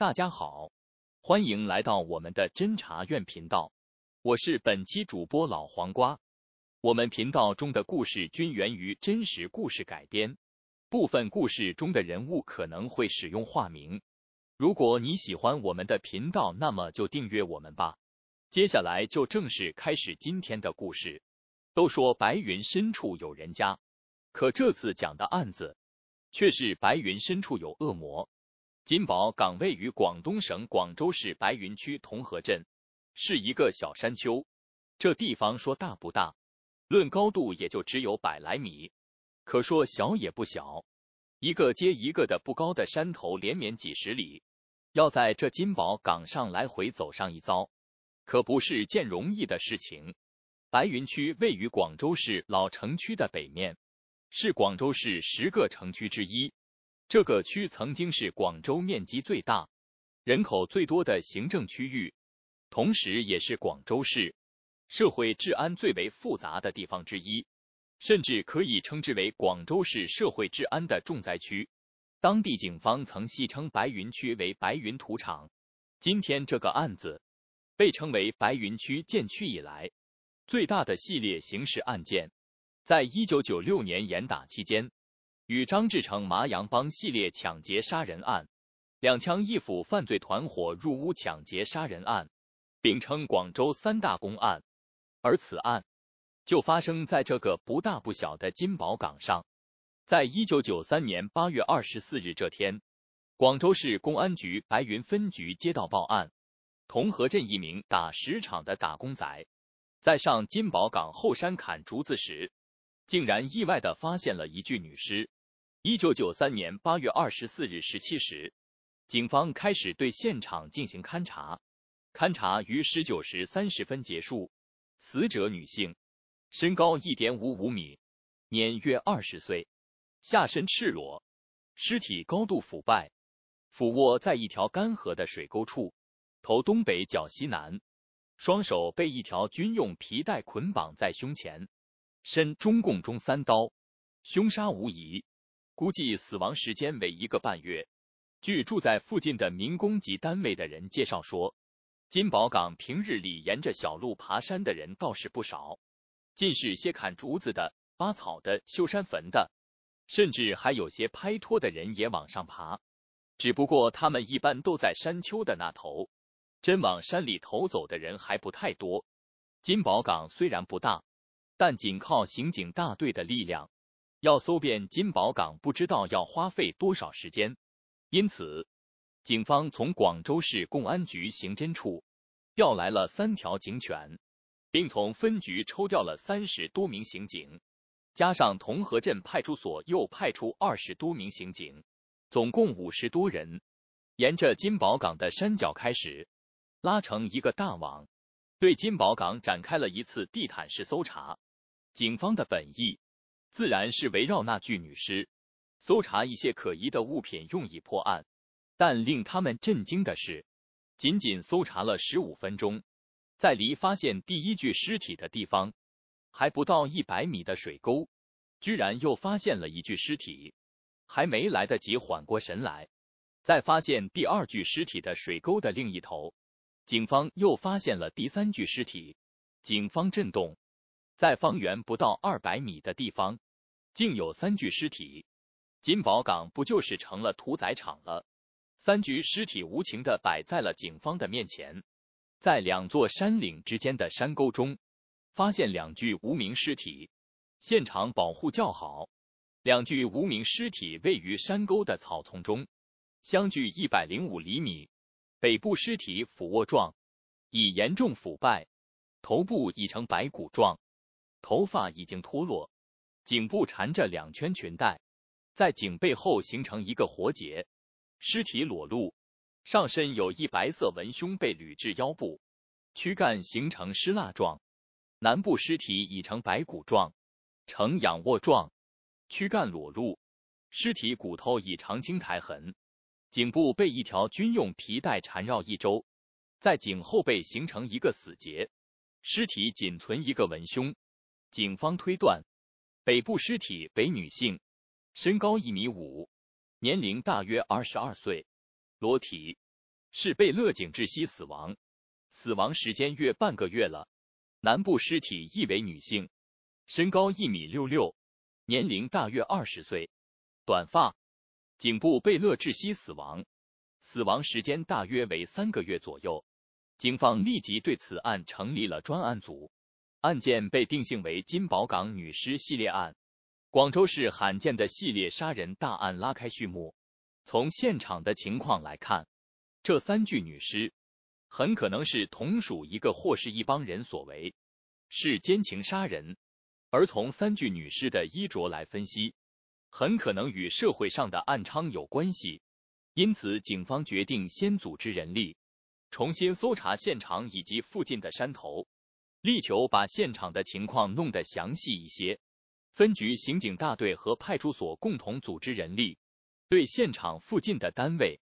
大家好，欢迎来到我们的侦查院频道，我是本期主播老黄瓜。我们频道中的故事均源于真实故事改编，部分故事中的人物可能会使用化名。如果你喜欢我们的频道，那么就订阅我们吧。接下来就正式开始今天的故事。都说白云深处有人家，可这次讲的案子却是白云深处有恶魔。金宝岗位于广东省广州市白云区同和镇，是一个小山丘。这地方说大不大，论高度也就只有百来米，可说小也不小。一个接一个的不高的山头连绵几十里，要在这金宝岗上来回走上一遭，可不是件容易的事情。白云区位于广州市老城区的北面，是广州市十个城区之一。这个区曾经是广州面积最大、人口最多的行政区域，同时也是广州市社会治安最为复杂的地方之一，甚至可以称之为广州市社会治安的重灾区。当地警方曾戏称白云区为“白云土场”。今天这个案子被称为白云区建区以来最大的系列刑事案件。在一九九六年严打期间。与张志成、麻阳帮系列抢劫杀人案、两枪一斧犯罪团伙入屋抢劫杀人案并称广州三大公案。而此案就发生在这个不大不小的金宝岗上。在一九九三年八月二十四日这天，广州市公安局白云分局接到报案：同和镇一名打石场的打工仔，在上金宝岗后山砍竹子时，竟然意外的发现了一具女尸。一九九三年八月二十四日十七时，警方开始对现场进行勘查，勘查于十九时三十分结束。死者女性，身高一点五五米，年约二十岁，下身赤裸，尸体高度腐败，俯卧在一条干涸的水沟处，头东北脚西南，双手被一条军用皮带捆绑在胸前，身中共中三刀，凶杀无疑。估计死亡时间为一个半月。据住在附近的民工及单位的人介绍说，金宝岗平日里沿着小路爬山的人倒是不少，尽是些砍竹子的、挖草的、修山坟的，甚至还有些拍拖的人也往上爬。只不过他们一般都在山丘的那头，真往山里头走的人还不太多。金宝岗虽然不大，但仅靠刑警大队的力量。要搜遍金宝港，不知道要花费多少时间。因此，警方从广州市公安局刑侦处调来了三条警犬，并从分局抽调了三十多名刑警，加上同和镇派出所又派出二十多名刑警，总共五十多人，沿着金宝港的山脚开始拉成一个大网，对金宝港展开了一次地毯式搜查。警方的本意。自然是围绕那具女尸搜查一些可疑的物品，用以破案。但令他们震惊的是，仅仅搜查了十五分钟，在离发现第一具尸体的地方还不到一百米的水沟，居然又发现了一具尸体。还没来得及缓过神来，在发现第二具尸体的水沟的另一头，警方又发现了第三具尸体。警方震动。在方圆不到二百米的地方，竟有三具尸体。金宝港不就是成了屠宰场了？三具尸体无情的摆在了警方的面前。在两座山岭之间的山沟中，发现两具无名尸体，现场保护较好。两具无名尸体位于山沟的草丛中，相距一百零五厘米。北部尸体俯卧状，已严重腐败，头部已成白骨状。头发已经脱落，颈部缠着两圈裙带，在颈背后形成一个活结。尸体裸露，上身有一白色文胸被捋至腰部，躯干形成湿蜡状。南部尸体已成白骨状，呈仰卧状，躯干裸露，尸体骨头已长青苔痕。颈部被一条军用皮带缠绕一周，在颈后背形成一个死结。尸体仅存一个文胸。警方推断，北部尸体为女性，身高一米五，年龄大约二十二岁，裸体，是被勒颈窒息死亡，死亡时间约半个月了。南部尸体亦为女性，身高一米六六，年龄大约二十岁，短发，颈部被勒窒息死亡，死亡时间大约为三个月左右。警方立即对此案成立了专案组。案件被定性为金宝岗女尸系列案，广州市罕见的系列杀人大案拉开序幕。从现场的情况来看，这三具女尸很可能是同属一个或是一帮人所为，是奸情杀人。而从三具女尸的衣着来分析，很可能与社会上的暗娼有关系。因此，警方决定先组织人力重新搜查现场以及附近的山头。力求把现场的情况弄得详细一些。分局刑警大队和派出所共同组织人力，对现场附近的单位、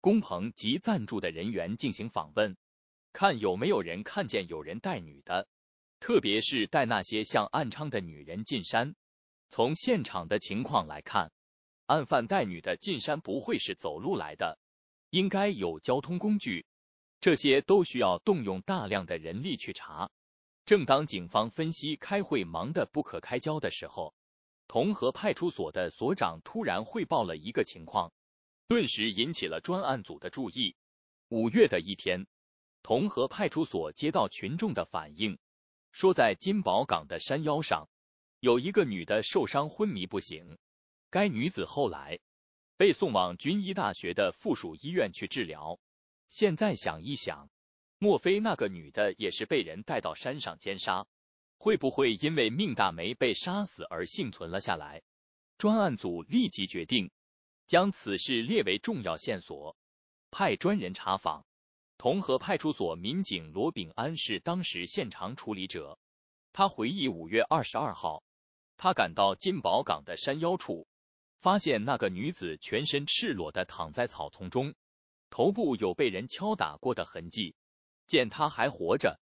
工棚及暂住的人员进行访问，看有没有人看见有人带女的，特别是带那些像暗娼的女人进山。从现场的情况来看，案犯带女的进山不会是走路来的，应该有交通工具。这些都需要动用大量的人力去查。正当警方分析开会忙得不可开交的时候，同和派出所的所长突然汇报了一个情况，顿时引起了专案组的注意。五月的一天，同和派出所接到群众的反映，说在金宝岗的山腰上有一个女的受伤昏迷不醒。该女子后来被送往军医大学的附属医院去治疗。现在想一想。莫非那个女的也是被人带到山上奸杀？会不会因为命大没被杀死而幸存了下来？专案组立即决定将此事列为重要线索，派专人查访。同和派出所民警罗炳安是当时现场处理者，他回忆：五月二十二号，他赶到金宝岗的山腰处，发现那个女子全身赤裸的躺在草丛中，头部有被人敲打过的痕迹。见他还活着，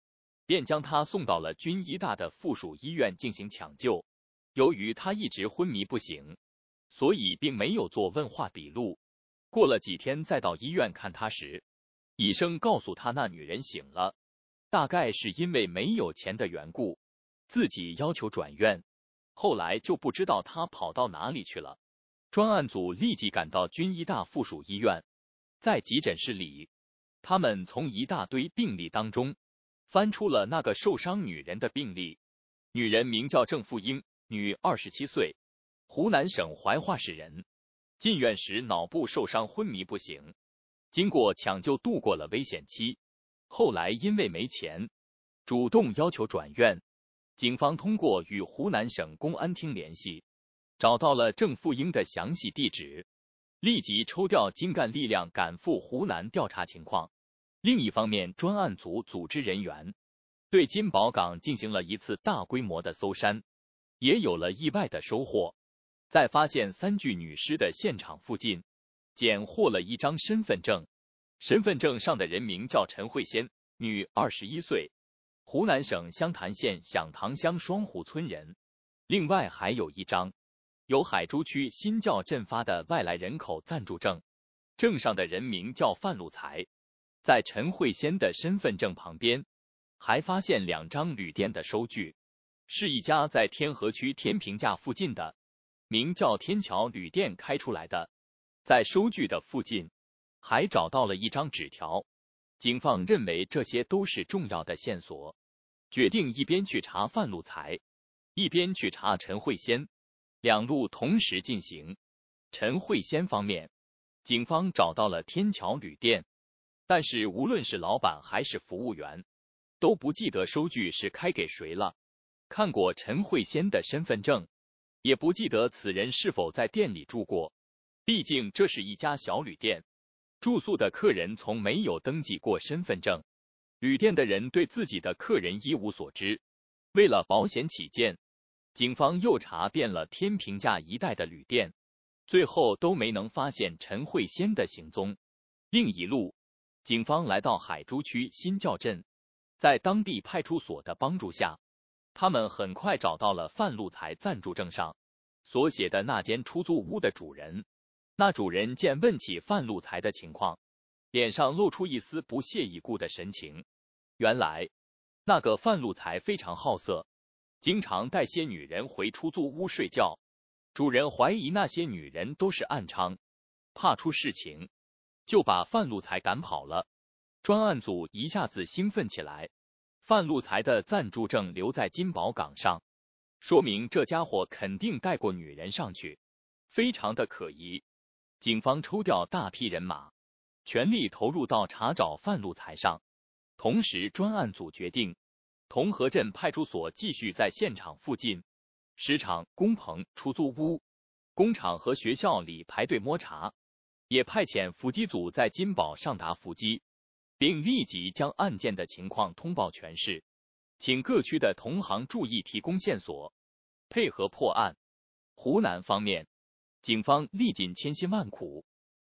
便将他送到了军医大的附属医院进行抢救。由于他一直昏迷不醒，所以并没有做问话笔录。过了几天，再到医院看他时，医生告诉他那女人醒了，大概是因为没有钱的缘故，自己要求转院。后来就不知道他跑到哪里去了。专案组立即赶到军医大附属医院，在急诊室里。他们从一大堆病例当中翻出了那个受伤女人的病例。女人名叫郑富英，女，二十七岁，湖南省怀化市人。进院时脑部受伤，昏迷不醒。经过抢救，度过了危险期。后来因为没钱，主动要求转院。警方通过与湖南省公安厅联系，找到了郑富英的详细地址，立即抽调精干力量赶赴湖南调查情况。另一方面，专案组组织人员对金宝港进行了一次大规模的搜山，也有了意外的收获。在发现三具女尸的现场附近，捡获了一张身份证，身份证上的人名叫陈慧仙，女，二十一岁，湖南省湘潭县响塘乡双湖村人。另外还有一张由海珠区新滘镇发的外来人口暂住证，证上的人名叫范禄才。在陈慧仙的身份证旁边，还发现两张旅店的收据，是一家在天河区天平架附近的，名叫天桥旅店开出来的。在收据的附近，还找到了一张纸条。警方认为这些都是重要的线索，决定一边去查范路才，一边去查陈慧仙，两路同时进行。陈慧仙方面，警方找到了天桥旅店。但是无论是老板还是服务员，都不记得收据是开给谁了。看过陈慧仙的身份证，也不记得此人是否在店里住过。毕竟这是一家小旅店，住宿的客人从没有登记过身份证，旅店的人对自己的客人一无所知。为了保险起见，警方又查遍了天平架一带的旅店，最后都没能发现陈慧仙的行踪。另一路。警方来到海珠区新滘镇，在当地派出所的帮助下，他们很快找到了范路才暂住证上所写的那间出租屋的主人。那主人见问起范路才的情况，脸上露出一丝不屑一顾的神情。原来，那个范路才非常好色，经常带些女人回出租屋睡觉。主人怀疑那些女人都是暗娼，怕出事情。就把范路才赶跑了。专案组一下子兴奋起来。范路才的暂住证留在金宝岗上，说明这家伙肯定带过女人上去，非常的可疑。警方抽调大批人马，全力投入到查找范路才上。同时，专案组决定，同和镇派出所继续在现场附近、市场、工棚、出租屋、工厂和学校里排队摸查。也派遣伏击组在金宝上达伏击，并立即将案件的情况通报全市，请各区的同行注意提供线索，配合破案。湖南方面，警方历尽千辛万苦，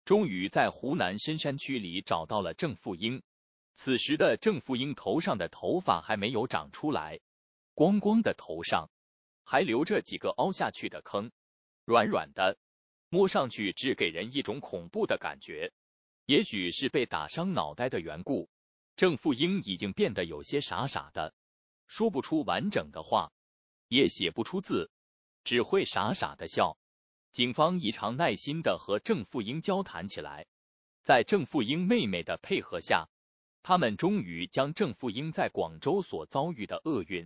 终于在湖南深山区里找到了郑富英。此时的郑富英头上的头发还没有长出来，光光的头上还留着几个凹下去的坑，软软的。摸上去只给人一种恐怖的感觉，也许是被打伤脑袋的缘故，郑富英已经变得有些傻傻的，说不出完整的话，也写不出字，只会傻傻的笑。警方异常耐心的和郑富英交谈起来，在郑富英妹妹的配合下，他们终于将郑富英在广州所遭遇的厄运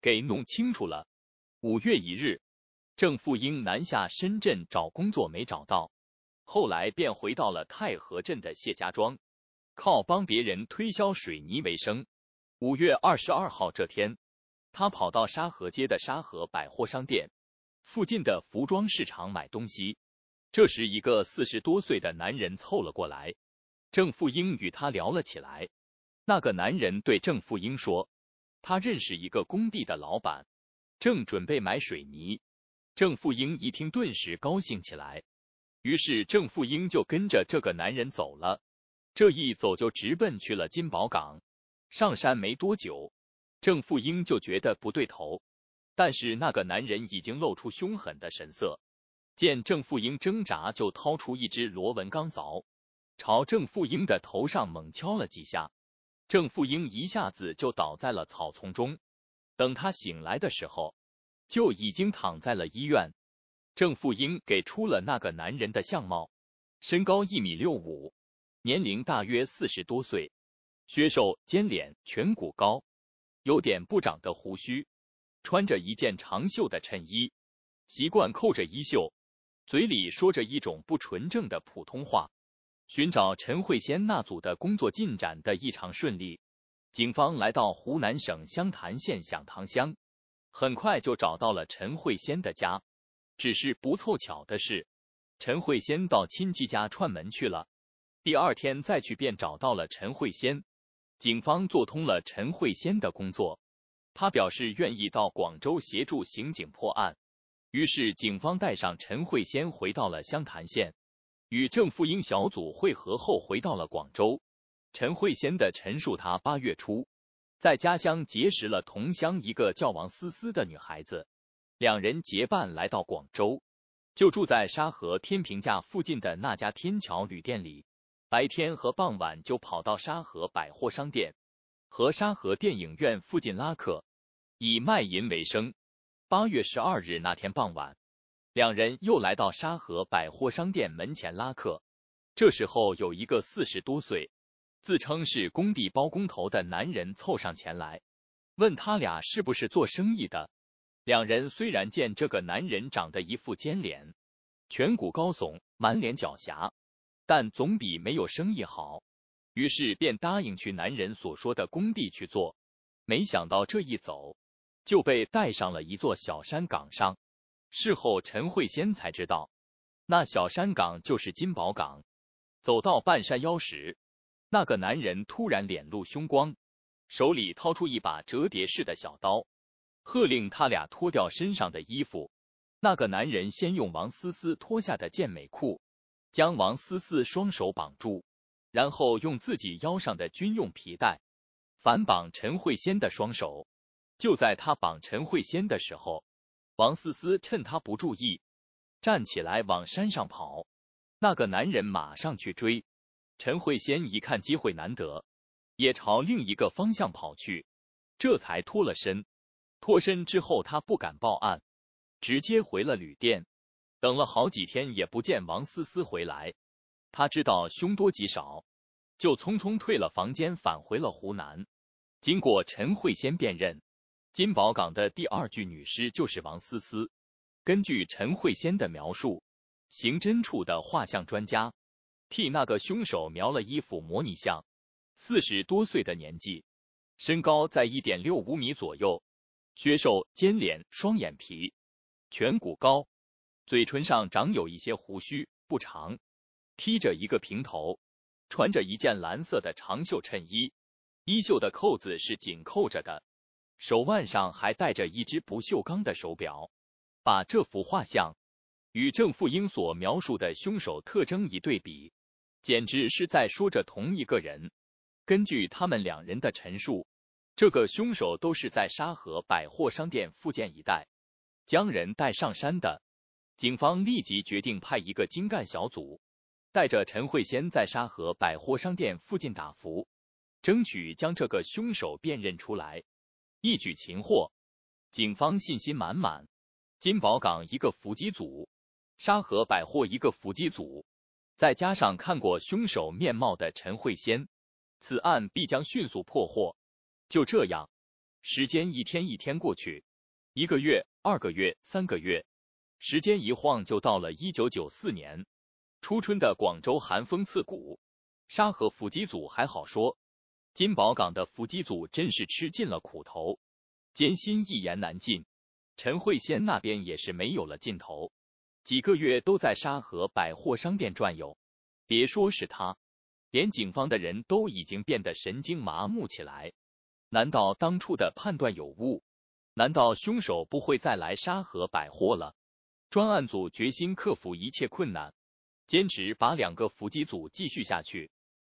给弄清楚了。五月一日。郑富英南下深圳找工作没找到，后来便回到了太和镇的谢家庄，靠帮别人推销水泥为生。五月二十二号这天，他跑到沙河街的沙河百货商店附近的服装市场买东西，这时一个四十多岁的男人凑了过来，郑富英与他聊了起来。那个男人对郑富英说，他认识一个工地的老板，正准备买水泥。郑富英一听，顿时高兴起来。于是郑富英就跟着这个男人走了。这一走，就直奔去了金宝港。上山没多久，郑富英就觉得不对头。但是那个男人已经露出凶狠的神色。见郑富英挣扎，就掏出一只螺纹钢凿，朝郑富英的头上猛敲了几下。郑富英一下子就倒在了草丛中。等他醒来的时候。就已经躺在了医院。郑富英给出了那个男人的相貌：身高一米六五，年龄大约四十多岁，削瘦尖脸，颧骨高，有点不长的胡须，穿着一件长袖的衬衣，习惯扣着衣袖，嘴里说着一种不纯正的普通话。寻找陈慧仙那组的工作进展的异常顺利，警方来到湖南省湘潭县响塘乡。很快就找到了陈慧仙的家，只是不凑巧的是，陈慧仙到亲戚家串门去了。第二天再去，便找到了陈慧仙。警方做通了陈慧仙的工作，他表示愿意到广州协助刑警破案。于是，警方带上陈慧仙回到了湘潭县，与郑富英小组会合后，回到了广州。陈慧仙的陈述：他八月初。在家乡结识了同乡一个叫王思思的女孩子，两人结伴来到广州，就住在沙河天平架附近的那家天桥旅店里。白天和傍晚就跑到沙河百货商店和沙河电影院附近拉客，以卖淫为生。八月十二日那天傍晚，两人又来到沙河百货商店门前拉客。这时候有一个四十多岁。自称是工地包工头的男人凑上前来，问他俩是不是做生意的。两人虽然见这个男人长得一副尖脸，颧骨高耸，满脸狡黠，但总比没有生意好，于是便答应去男人所说的工地去做。没想到这一走，就被带上了一座小山岗上。事后陈慧仙才知道，那小山岗就是金宝岗。走到半山腰时，那个男人突然脸露凶光，手里掏出一把折叠式的小刀，喝令他俩脱掉身上的衣服。那个男人先用王思思脱下的健美裤将王思思双手绑住，然后用自己腰上的军用皮带反绑陈慧仙的双手。就在他绑陈慧仙的时候，王思思趁他不注意站起来往山上跑。那个男人马上去追。陈慧仙一看机会难得，也朝另一个方向跑去，这才脱了身。脱身之后，他不敢报案，直接回了旅店。等了好几天，也不见王思思回来，他知道凶多吉少，就匆匆退了房间，返回了湖南。经过陈慧仙辨认，金宝港的第二具女尸就是王思思。根据陈慧仙的描述，刑侦处的画像专家。替那个凶手描了一幅模拟像，四十多岁的年纪，身高在一点六五米左右，削瘦、尖脸、双眼皮，颧骨高，嘴唇上长有一些胡须，不长，披着一个平头，穿着一件蓝色的长袖衬衣，衣袖的扣子是紧扣着的，手腕上还戴着一只不锈钢的手表，把这幅画像。与郑富英所描述的凶手特征一对比，简直是在说着同一个人。根据他们两人的陈述，这个凶手都是在沙河百货商店附近一带将人带上山的。警方立即决定派一个精干小组，带着陈慧仙在沙河百货商店附近打伏，争取将这个凶手辨认出来，一举擒获。警方信心满满，金宝港一个伏击组。沙河百货一个伏击组，再加上看过凶手面貌的陈慧仙，此案必将迅速破获。就这样，时间一天一天过去，一个月、二个月、三个月，时间一晃就到了一九九四年初春的广州，寒风刺骨。沙河伏击组还好说，金宝港的伏击组真是吃尽了苦头，艰辛一言难尽。陈慧仙那边也是没有了尽头。几个月都在沙河百货商店转悠，别说是他，连警方的人都已经变得神经麻木起来。难道当初的判断有误？难道凶手不会再来沙河百货了？专案组决心克服一切困难，坚持把两个伏击组继续下去，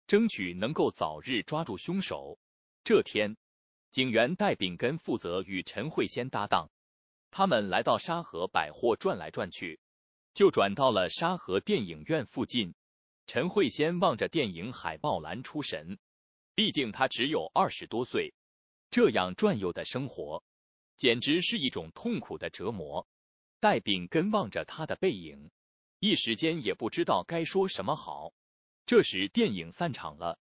争取能够早日抓住凶手。这天，警员戴炳根负责与陈慧仙搭档，他们来到沙河百货转来转去。就转到了沙河电影院附近。陈慧仙望着电影海报栏出神，毕竟她只有二十多岁，这样转悠的生活简直是一种痛苦的折磨。戴炳根望着他的背影，一时间也不知道该说什么好。这时，电影散场了，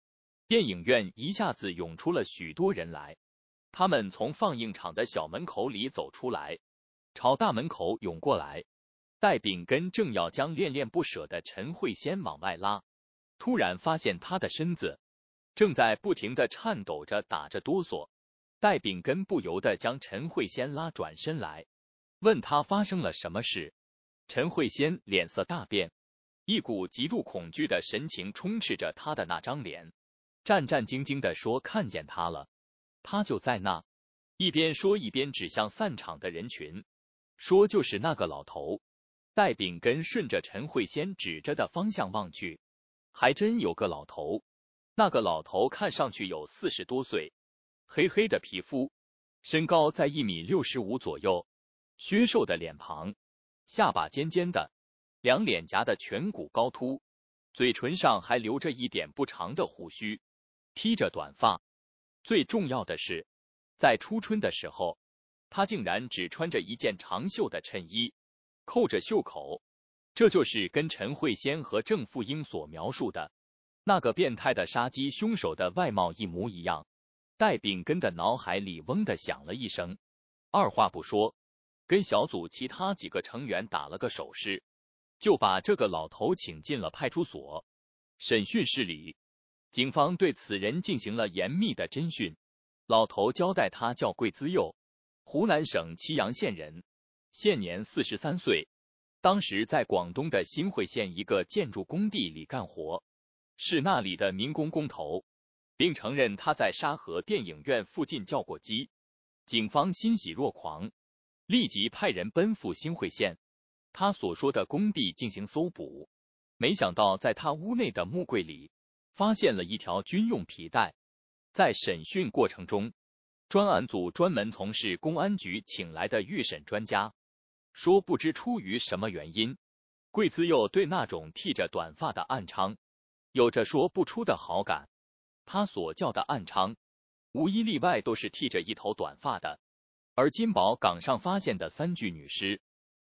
电影院一下子涌出了许多人来，他们从放映场的小门口里走出来，朝大门口涌过来。戴秉根正要将恋恋不舍的陈慧仙往外拉，突然发现他的身子正在不停的颤抖着，打着哆嗦。戴秉根不由得将陈慧仙拉转身来，问他发生了什么事。陈慧仙脸色大变，一股极度恐惧的神情充斥着他的那张脸，战战兢兢的说：“看见他了，他就在那。”一边说一边指向散场的人群，说：“就是那个老头。”戴秉根顺着陈慧仙指着的方向望去，还真有个老头。那个老头看上去有四十多岁，黑黑的皮肤，身高在一米六十五左右，削瘦的脸庞，下巴尖尖的，两脸颊的颧骨高凸，嘴唇上还留着一点不长的胡须，披着短发。最重要的是，在初春的时候，他竟然只穿着一件长袖的衬衣。扣着袖口，这就是跟陈慧仙和郑富英所描述的那个变态的杀鸡凶手的外貌一模一样。戴炳根的脑海里嗡的响了一声，二话不说，跟小组其他几个成员打了个手势，就把这个老头请进了派出所审讯室里。警方对此人进行了严密的侦讯，老头交代他叫桂资佑，湖南省祁阳县人。现年四十三岁，当时在广东的新会县一个建筑工地里干活，是那里的民工工头，并承认他在沙河电影院附近叫过鸡。警方欣喜若狂，立即派人奔赴新会县他所说的工地进行搜捕。没想到，在他屋内的木柜里发现了一条军用皮带。在审讯过程中，专案组专门从市公安局请来的预审专家。说不知出于什么原因，桂子又对那种剃着短发的暗娼有着说不出的好感。他所叫的暗娼，无一例外都是剃着一头短发的。而金宝港上发现的三具女尸，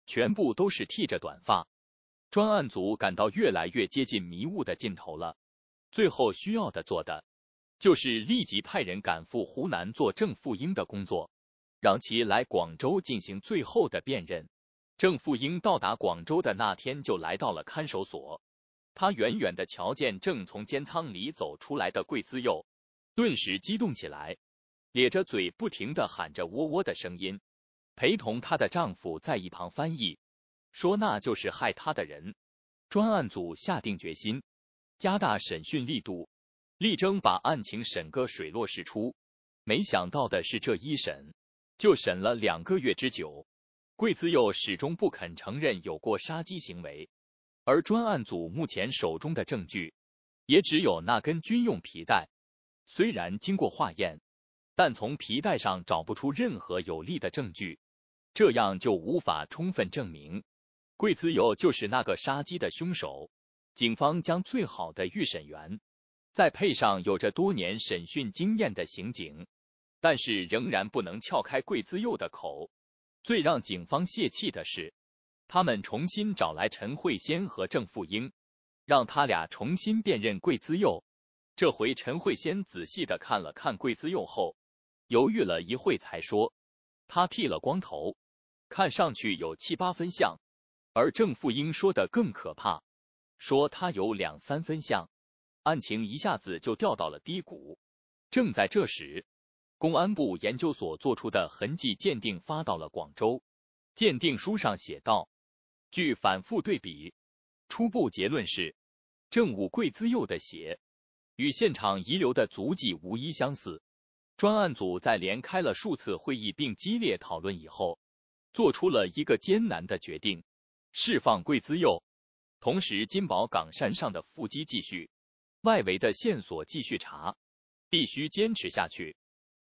全部都是剃着短发。专案组感到越来越接近迷雾的尽头了。最后需要的做的，就是立即派人赶赴湖南做郑富英的工作。让其来广州进行最后的辨认。郑富英到达广州的那天，就来到了看守所。她远远的瞧见正从监仓里走出来的桂子佑，顿时激动起来，咧着嘴不停的喊着“喔喔”的声音。陪同她的丈夫在一旁翻译，说那就是害他的人。专案组下定决心，加大审讯力度，力争把案情审个水落石出。没想到的是，这一审。就审了两个月之久，桂子又始终不肯承认有过杀鸡行为，而专案组目前手中的证据也只有那根军用皮带，虽然经过化验，但从皮带上找不出任何有力的证据，这样就无法充分证明桂子友就是那个杀鸡的凶手。警方将最好的预审员，再配上有着多年审讯经验的刑警。但是仍然不能撬开桂自佑的口。最让警方泄气的是，他们重新找来陈慧仙和郑富英，让他俩重新辨认桂自佑。这回陈慧仙仔细的看了看桂自佑后，犹豫了一会才说：“他剃了光头，看上去有七八分像。”而郑富英说的更可怕，说他有两三分像。案情一下子就掉到了低谷。正在这时，公安部研究所做出的痕迹鉴定发到了广州，鉴定书上写道：据反复对比，初步结论是，郑武贵资佑的鞋与现场遗留的足迹无一相似。专案组在连开了数次会议并激烈讨论以后，做出了一个艰难的决定：释放贵资佑，同时金宝岗山上的腹肌继续，外围的线索继续查，必须坚持下去。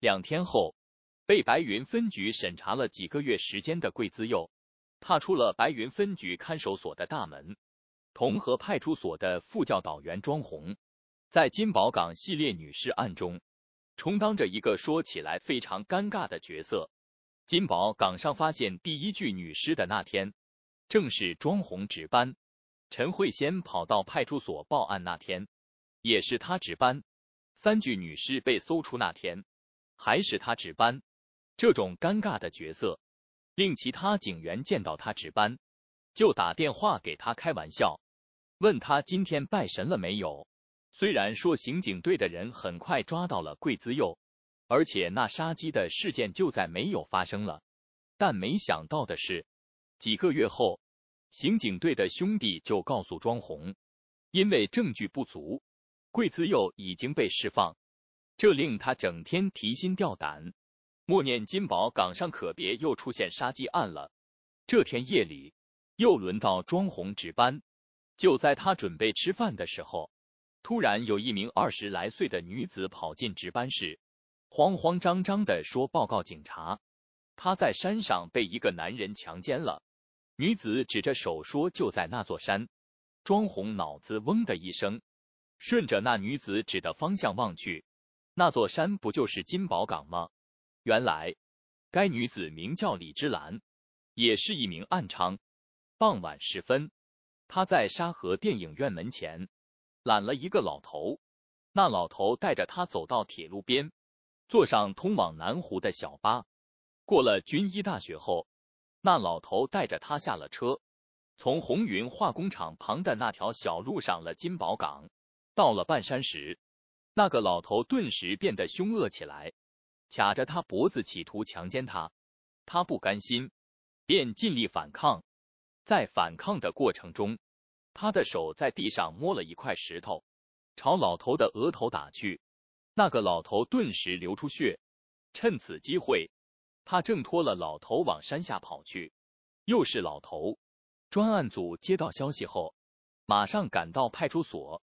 两天后，被白云分局审查了几个月时间的桂子佑，踏出了白云分局看守所的大门。同和派出所的副教导员庄红，在金宝岗系列女尸案中，充当着一个说起来非常尴尬的角色。金宝岗上发现第一具女尸的那天，正是庄红值班；陈慧仙跑到派出所报案那天，也是他值班；三具女尸被搜出那天。还是他值班，这种尴尬的角色令其他警员见到他值班就打电话给他开玩笑，问他今天拜神了没有。虽然说刑警队的人很快抓到了桂子佑，而且那杀鸡的事件就在没有发生了，但没想到的是，几个月后刑警队的兄弟就告诉庄红，因为证据不足，桂子佑已经被释放。这令他整天提心吊胆，默念金宝岗上可别又出现杀鸡案了。这天夜里，又轮到庄红值班。就在他准备吃饭的时候，突然有一名二十来岁的女子跑进值班室，慌慌张张的说：“报告警察，她在山上被一个男人强奸了。”女子指着手说：“就在那座山。”庄红脑子嗡的一声，顺着那女子指的方向望去。那座山不就是金宝岗吗？原来，该女子名叫李芝兰，也是一名暗娼。傍晚时分，她在沙河电影院门前揽了一个老头。那老头带着她走到铁路边，坐上通往南湖的小巴。过了军医大学后，那老头带着他下了车，从红云化工厂旁的那条小路上了金宝岗。到了半山时，那个老头顿时变得凶恶起来，卡着他脖子，企图强奸他。他不甘心，便尽力反抗。在反抗的过程中，他的手在地上摸了一块石头，朝老头的额头打去。那个老头顿时流出血。趁此机会，他挣脱了老头，往山下跑去。又是老头。专案组接到消息后，马上赶到派出所。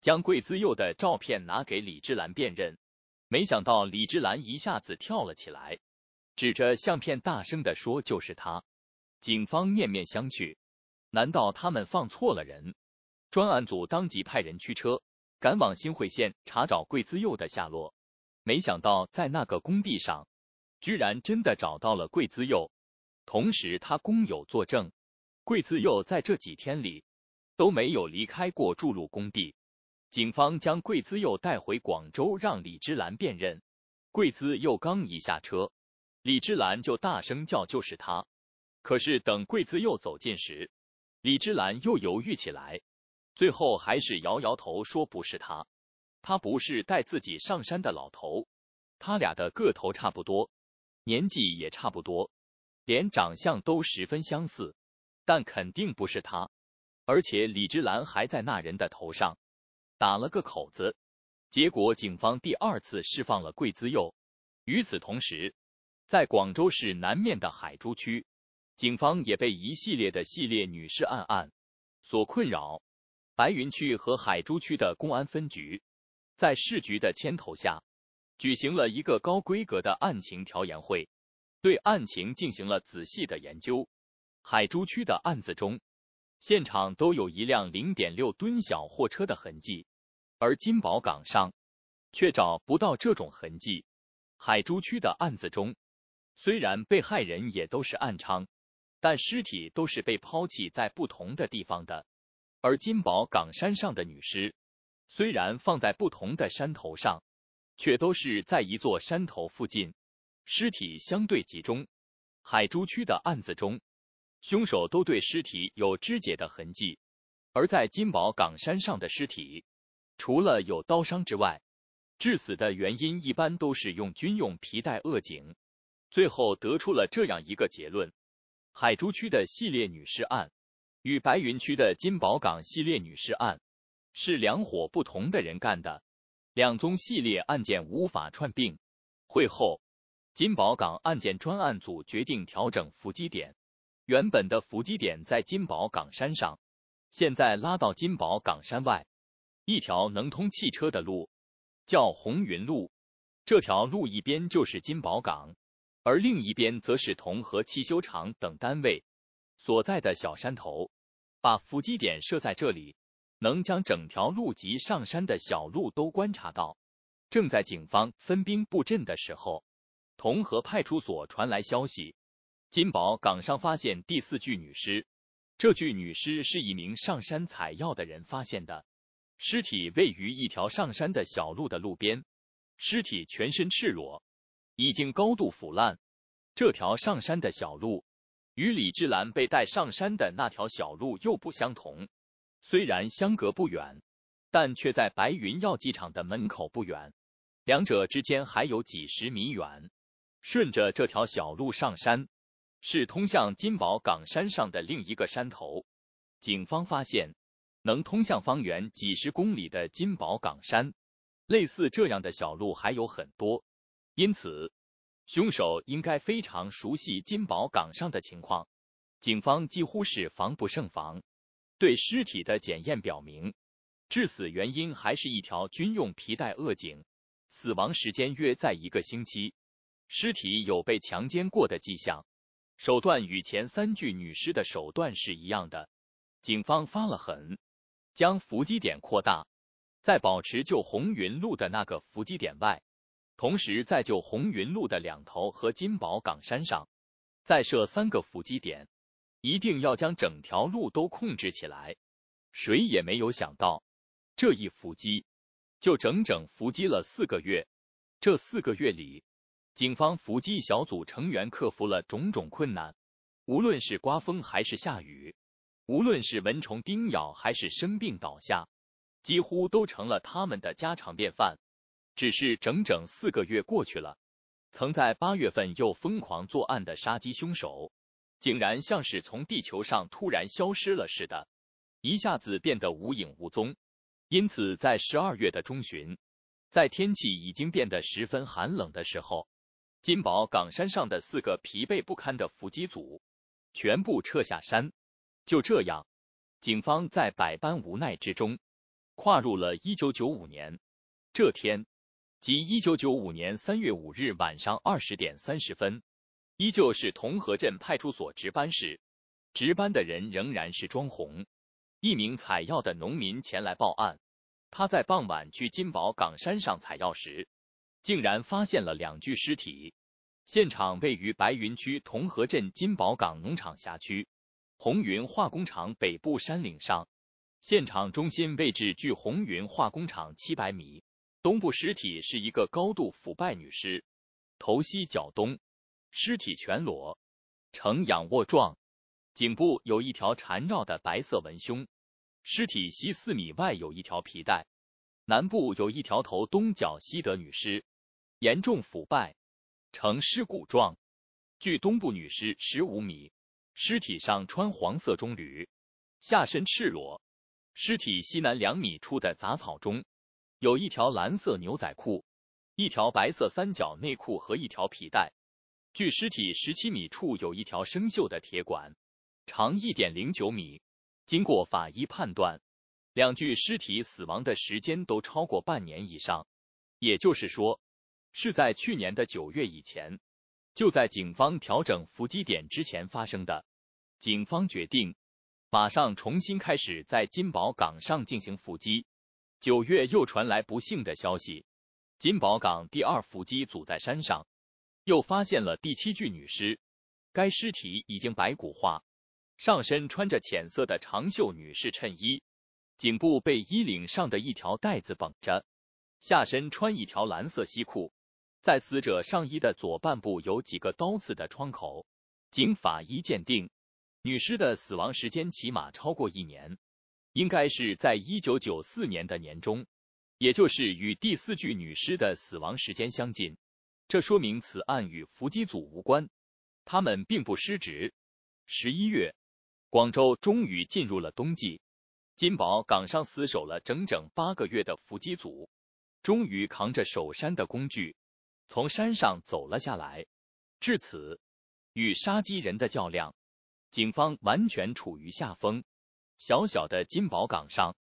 将桂资佑的照片拿给李芝兰辨认，没想到李芝兰一下子跳了起来，指着相片大声地说：“就是他！”警方面面相觑，难道他们放错了人？专案组当即派人驱车赶往新会县查找桂资佑的下落。没想到在那个工地上，居然真的找到了桂资佑。同时，他工友作证，桂资佑在这几天里都没有离开过筑路工地。警方将桂资又带回广州，让李芝兰辨认。桂资又刚一下车，李芝兰就大声叫：“就是他！”可是等桂资又走近时，李芝兰又犹豫起来，最后还是摇摇头说：“不是他，他不是带自己上山的老头。他俩的个头差不多，年纪也差不多，连长相都十分相似，但肯定不是他。而且李芝兰还在那人的头上。”打了个口子，结果警方第二次释放了桂资佑。与此同时，在广州市南面的海珠区，警方也被一系列的系列女尸案案所困扰。白云区和海珠区的公安分局，在市局的牵头下，举行了一个高规格的案情调研会，对案情进行了仔细的研究。海珠区的案子中。现场都有一辆零点六吨小货车的痕迹，而金宝岗上却找不到这种痕迹。海珠区的案子中，虽然被害人也都是暗娼，但尸体都是被抛弃在不同的地方的。而金宝岗山上的女尸，虽然放在不同的山头上，却都是在一座山头附近，尸体相对集中。海珠区的案子中。凶手都对尸体有肢解的痕迹，而在金宝岗山上的尸体，除了有刀伤之外，致死的原因一般都是用军用皮带扼颈。最后得出了这样一个结论：海珠区的系列女尸案与白云区的金宝岗系列女尸案是两伙不同的人干的，两宗系列案件无法串并。会后，金宝岗案件专案组决定调整伏击点。原本的伏击点在金宝岗山上，现在拉到金宝岗山外一条能通汽车的路，叫红云路。这条路一边就是金宝岗，而另一边则是同和汽修厂等单位所在的小山头。把伏击点设在这里，能将整条路及上山的小路都观察到。正在警方分兵布阵的时候，同和派出所传来消息。金宝岗上发现第四具女尸，这具女尸是一名上山采药的人发现的。尸体位于一条上山的小路的路边，尸体全身赤裸，已经高度腐烂。这条上山的小路与李志兰被带上山的那条小路又不相同，虽然相隔不远，但却在白云药剂厂的门口不远，两者之间还有几十米远。顺着这条小路上山。是通向金宝岗山上的另一个山头。警方发现，能通向方圆几十公里的金宝岗山，类似这样的小路还有很多。因此，凶手应该非常熟悉金宝岗上的情况。警方几乎是防不胜防。对尸体的检验表明，致死原因还是一条军用皮带扼颈，死亡时间约在一个星期。尸体有被强奸过的迹象。手段与前三具女尸的手段是一样的，警方发了狠，将伏击点扩大，在保持就红云路的那个伏击点外，同时在就红云路的两头和金宝岗山上再设三个伏击点，一定要将整条路都控制起来。谁也没有想到，这一伏击就整整伏击了四个月。这四个月里，警方伏击小组成员克服了种种困难，无论是刮风还是下雨，无论是蚊虫叮咬还是生病倒下，几乎都成了他们的家常便饭。只是整整四个月过去了，曾在八月份又疯狂作案的杀鸡凶手，竟然像是从地球上突然消失了似的，一下子变得无影无踪。因此，在十二月的中旬，在天气已经变得十分寒冷的时候。金宝岗山上的四个疲惫不堪的伏击组全部撤下山。就这样，警方在百般无奈之中跨入了1995年。这天，即1995年3月5日晚上20点30分，依旧是同和镇派出所值班室，值班的人仍然是庄红。一名采药的农民前来报案，他在傍晚去金宝岗山上采药时，竟然发现了两具尸体。现场位于白云区同和镇金宝岗农场辖区，红云化工厂北部山岭上。现场中心位置距红云化工厂七百米，东部尸体是一个高度腐败女尸，头西脚东，尸体全裸，呈仰卧状，颈部有一条缠绕的白色文胸，尸体西四米外有一条皮带，南部有一条头东脚西的女尸，严重腐败。呈尸骨状，距东部女尸十五米，尸体上穿黄色中褛，下身赤裸。尸体西南两米处的杂草中有一条蓝色牛仔裤、一条白色三角内裤和一条皮带。距尸体十七米处有一条生锈的铁管，长一点零九米。经过法医判断，两具尸体死亡的时间都超过半年以上，也就是说。是在去年的九月以前，就在警方调整伏击点之前发生的。警方决定马上重新开始在金宝港上进行伏击。九月又传来不幸的消息，金宝港第二伏击组在山上又发现了第七具女尸，该尸体已经白骨化，上身穿着浅色的长袖女士衬衣，颈部被衣领上的一条带子绑着，下身穿一条蓝色西裤。在死者上衣的左半部有几个刀刺的创口，经法医鉴定，女尸的死亡时间起码超过一年，应该是在一九九四年的年中，也就是与第四具女尸的死亡时间相近，这说明此案与伏击组无关，他们并不失职。十一月，广州终于进入了冬季，金宝岗上死守了整整八个月的伏击组，终于扛着守山的工具。从山上走了下来。至此，与杀鸡人的较量，警方完全处于下风。小小的金宝岗上，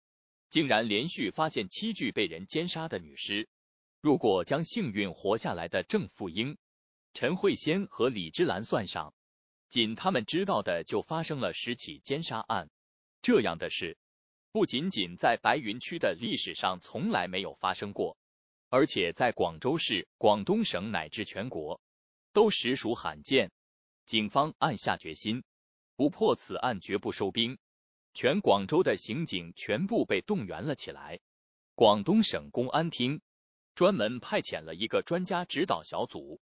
竟然连续发现七具被人奸杀的女尸。如果将幸运活下来的郑富英、陈慧仙和李芝兰算上，仅他们知道的就发生了十起奸杀案。这样的事，不仅仅在白云区的历史上从来没有发生过。而且在广州市、广东省乃至全国都实属罕见。警方暗下决心，不破此案绝不收兵。全广州的刑警全部被动员了起来。广东省公安厅专门派遣了一个专家指导小组，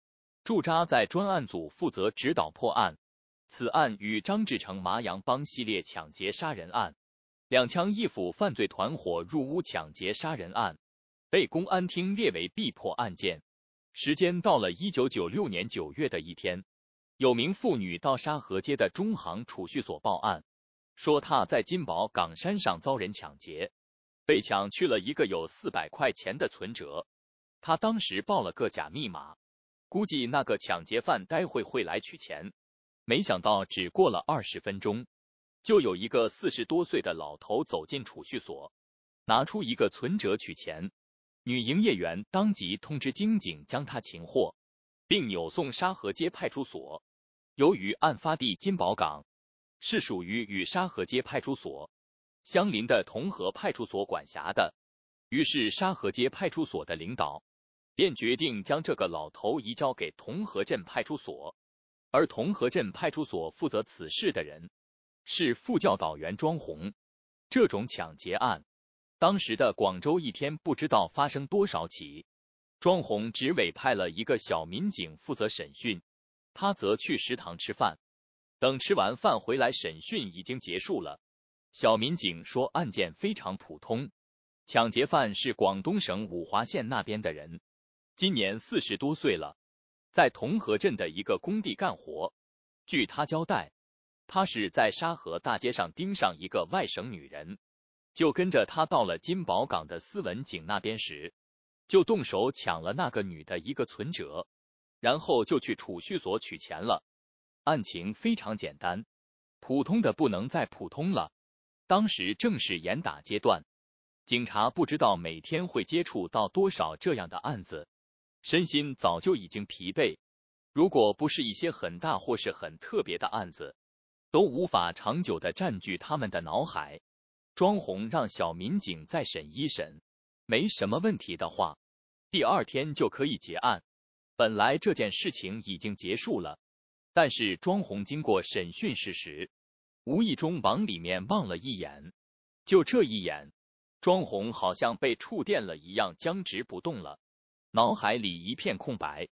驻扎在专案组，负责指导破案。此案与张志成麻阳帮系列抢劫杀人案、两枪一斧犯罪团伙入屋抢劫杀人案。被公安厅列为必破案件。时间到了一九九六年九月的一天，有名妇女到沙河街的中行储蓄所报案，说她在金宝岗山上遭人抢劫，被抢去了一个有四百块钱的存折。她当时报了个假密码，估计那个抢劫犯待会会来取钱。没想到只过了二十分钟，就有一个四十多岁的老头走进储蓄所，拿出一个存折取钱。女营业员当即通知金警将他擒获，并扭送沙河街派出所。由于案发地金宝港是属于与沙河街派出所相邻的同和派出所管辖的，于是沙河街派出所的领导便决定将这个老头移交给同和镇派出所。而同和镇派出所负责此事的人是副教导员庄红。这种抢劫案。当时的广州一天不知道发生多少起，庄红只委派了一个小民警负责审讯，他则去食堂吃饭。等吃完饭回来，审讯已经结束了。小民警说案件非常普通，抢劫犯是广东省五华县那边的人，今年四十多岁了，在同和镇的一个工地干活。据他交代，他是在沙河大街上盯上一个外省女人。就跟着他到了金宝港的斯文井那边时，就动手抢了那个女的一个存折，然后就去储蓄所取钱了。案情非常简单，普通的不能再普通了。当时正是严打阶段，警察不知道每天会接触到多少这样的案子，身心早就已经疲惫。如果不是一些很大或是很特别的案子，都无法长久的占据他们的脑海。庄红让小民警再审一审，没什么问题的话，第二天就可以结案。本来这件事情已经结束了，但是庄红经过审讯室时，无意中往里面望了一眼，就这一眼，庄红好像被触电了一样，僵直不动了，脑海里一片空白。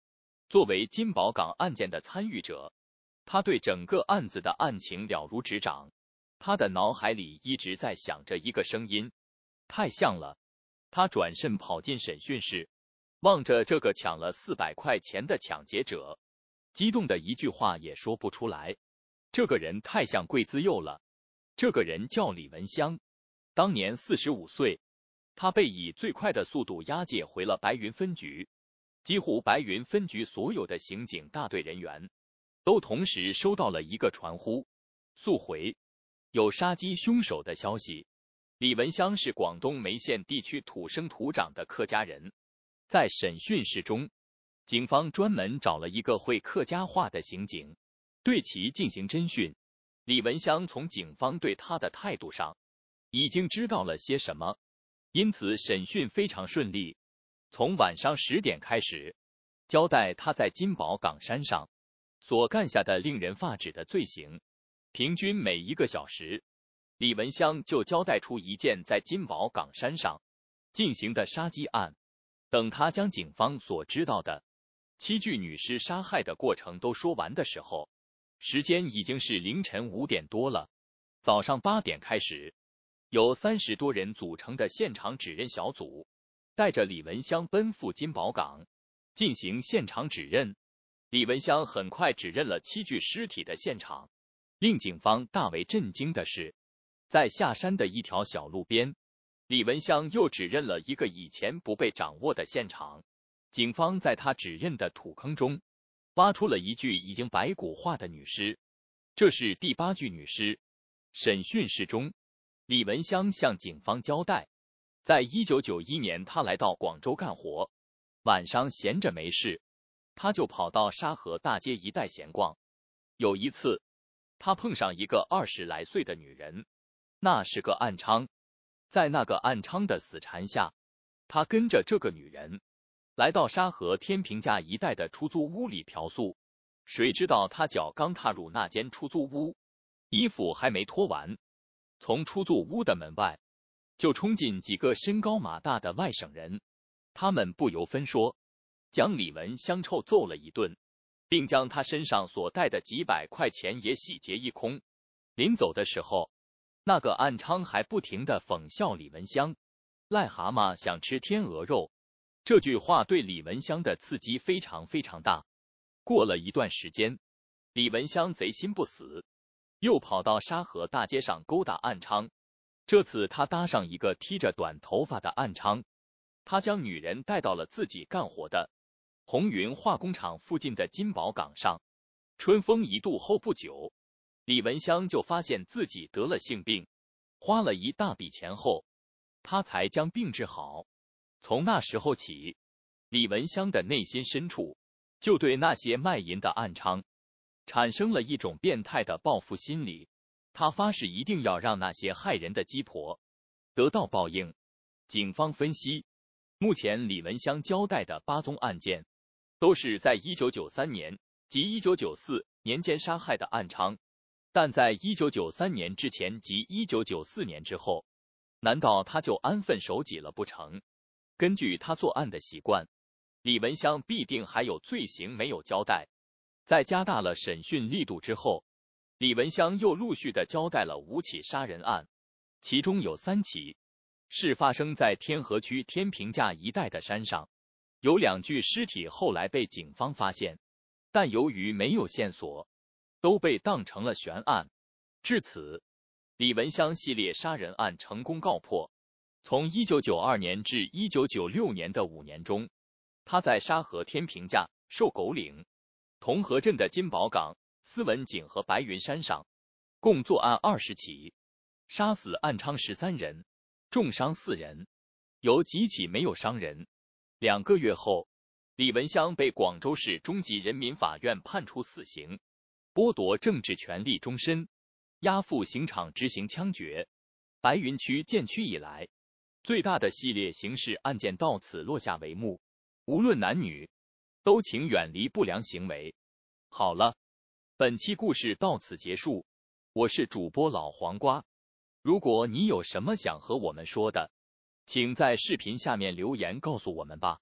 作为金宝港案件的参与者，他对整个案子的案情了如指掌。他的脑海里一直在想着一个声音，太像了。他转身跑进审讯室，望着这个抢了四百块钱的抢劫者，激动的一句话也说不出来。这个人太像桂自幼了。这个人叫李文香，当年四十五岁，他被以最快的速度押解回了白云分局。几乎白云分局所有的刑警大队人员，都同时收到了一个传呼：速回。有杀鸡凶手的消息。李文香是广东梅县地区土生土长的客家人，在审讯室中，警方专门找了一个会客家话的刑警对其进行侦讯。李文香从警方对他的态度上已经知道了些什么，因此审讯非常顺利。从晚上十点开始，交代他在金宝岗山上所干下的令人发指的罪行。平均每一个小时，李文香就交代出一件在金宝岗山上进行的杀鸡案。等他将警方所知道的七具女尸杀害的过程都说完的时候，时间已经是凌晨五点多了。早上八点开始，由三十多人组成的现场指认小组带着李文香奔赴金宝岗进行现场指认。李文香很快指认了七具尸体的现场。令警方大为震惊的是，在下山的一条小路边，李文香又指认了一个以前不被掌握的现场。警方在他指认的土坑中挖出了一具已经白骨化的女尸，这是第八具女尸。审讯室中，李文香向警方交代，在一九九一年，他来到广州干活，晚上闲着没事，他就跑到沙河大街一带闲逛。有一次。他碰上一个二十来岁的女人，那是个暗娼，在那个暗娼的死缠下，他跟着这个女人来到沙河天平架一带的出租屋里嫖宿。谁知道他脚刚踏入那间出租屋，衣服还没脱完，从出租屋的门外就冲进几个身高马大的外省人，他们不由分说，将李文香臭揍了一顿。并将他身上所带的几百块钱也洗劫一空。临走的时候，那个暗娼还不停的讽笑李文香：“癞蛤蟆想吃天鹅肉。”这句话对李文香的刺激非常非常大。过了一段时间，李文香贼心不死，又跑到沙河大街上勾搭暗娼。这次他搭上一个剃着短头发的暗娼，他将女人带到了自己干活的。红云化工厂附近的金宝港上，春风一度后不久，李文香就发现自己得了性病，花了一大笔钱后，他才将病治好。从那时候起，李文香的内心深处就对那些卖淫的暗娼产生了一种变态的报复心理，他发誓一定要让那些害人的鸡婆得到报应。警方分析，目前李文香交代的八宗案件。都是在1993年及1994年间杀害的暗娼，但在1993年之前及1994年之后，难道他就安分守己了不成？根据他作案的习惯，李文香必定还有罪行没有交代。在加大了审讯力度之后，李文香又陆续的交代了五起杀人案，其中有三起是发生在天河区天平架一带的山上。有两具尸体后来被警方发现，但由于没有线索，都被当成了悬案。至此，李文香系列杀人案成功告破。从1992年至1996年的五年中，他在沙河天平架、瘦狗岭、同和镇的金宝港、斯文井和白云山上，共作案二十起，杀死暗娼十三人，重伤四人，有几起没有伤人。两个月后，李文香被广州市中级人民法院判处死刑，剥夺政治权利终身，押赴刑场执行枪决。白云区建区以来最大的系列刑事案件到此落下帷幕。无论男女，都请远离不良行为。好了，本期故事到此结束。我是主播老黄瓜，如果你有什么想和我们说的。请在视频下面留言告诉我们吧。